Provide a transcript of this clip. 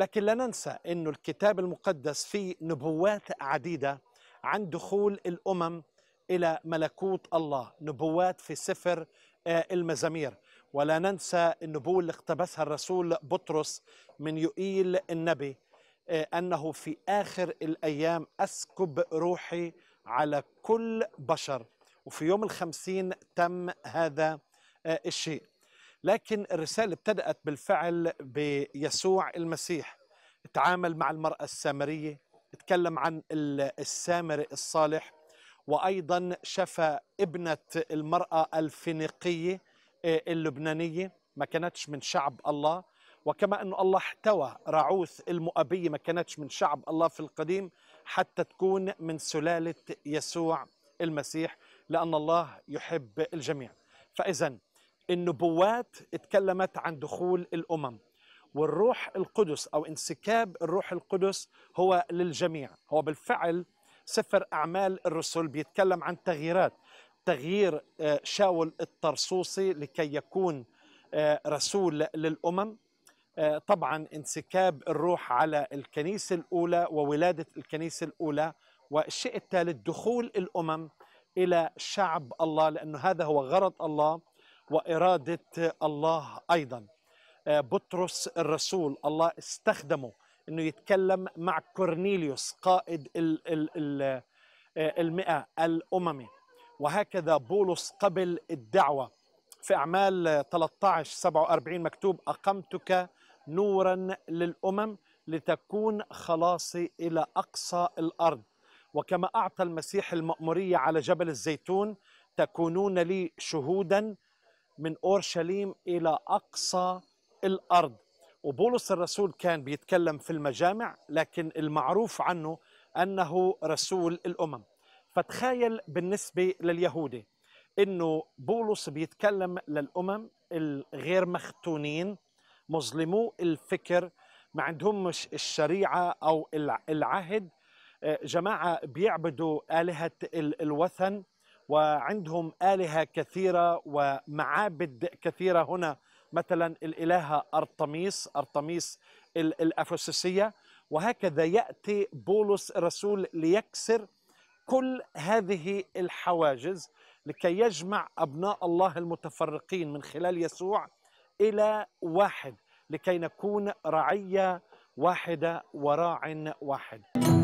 لكن لا ننسى أن الكتاب المقدس فيه نبوات عديدة عن دخول الأمم إلى ملكوت الله نبوات في سفر آه، المزامير ولا ننسى النبوة اللي اقتبسها الرسول بطرس من يؤيل النبي آه، أنه في آخر الأيام أسكب روحي على كل بشر وفي يوم الخمسين تم هذا آه، الشيء لكن الرسالة ابتدأت بالفعل بيسوع المسيح تعامل مع المرأة السامرية تكلم عن السامري الصالح وأيضا شفى ابنة المرأة الفينيقية آه، اللبنانية ما كانتش من شعب الله وكما أن الله احتوى رعوث المؤبية ما كانتش من شعب الله في القديم حتى تكون من سلالة يسوع المسيح لأن الله يحب الجميع فإذا النبوات اتكلمت عن دخول الامم والروح القدس او انسكاب الروح القدس هو للجميع هو بالفعل سفر اعمال الرسل بيتكلم عن تغييرات تغيير آه، شاول الطرسوسي لكي يكون آه، رسول للامم آه، طبعا انسكاب الروح على الكنيسه الاولى وولاده الكنيسه الاولى والشيء الثالث دخول الامم الى شعب الله لانه هذا هو غرض الله وإرادة الله أيضا آه، بطرس الرسول الله استخدمه أنه يتكلم مع كورنيليوس قائد آه، المئة الأممي وهكذا بولس قبل الدعوة في أعمال 13 47 مكتوب أقمتك نورا للأمم لتكون خلاصي إلى أقصى الأرض وكما أعطى المسيح المأمورية على جبل الزيتون تكونون لي شهودا من اورشليم الى اقصى الارض وبولس الرسول كان بيتكلم في المجامع لكن المعروف عنه انه رسول الامم فتخيل بالنسبه لليهودي انه بولس بيتكلم للامم الغير مختونين مظلمو الفكر ما عندهمش الشريعه او العهد آه، جماعه بيعبدوا الهه الوثن وعندهم آلهة كثيرة ومعابد كثيرة هنا مثلا الإلهة أرطميس أرطميس الأفوسسية وهكذا يأتي بولس الرسول ليكسر كل هذه الحواجز لكي يجمع أبناء الله المتفرقين من خلال يسوع إلى واحد لكي نكون رعية واحدة وراع واحد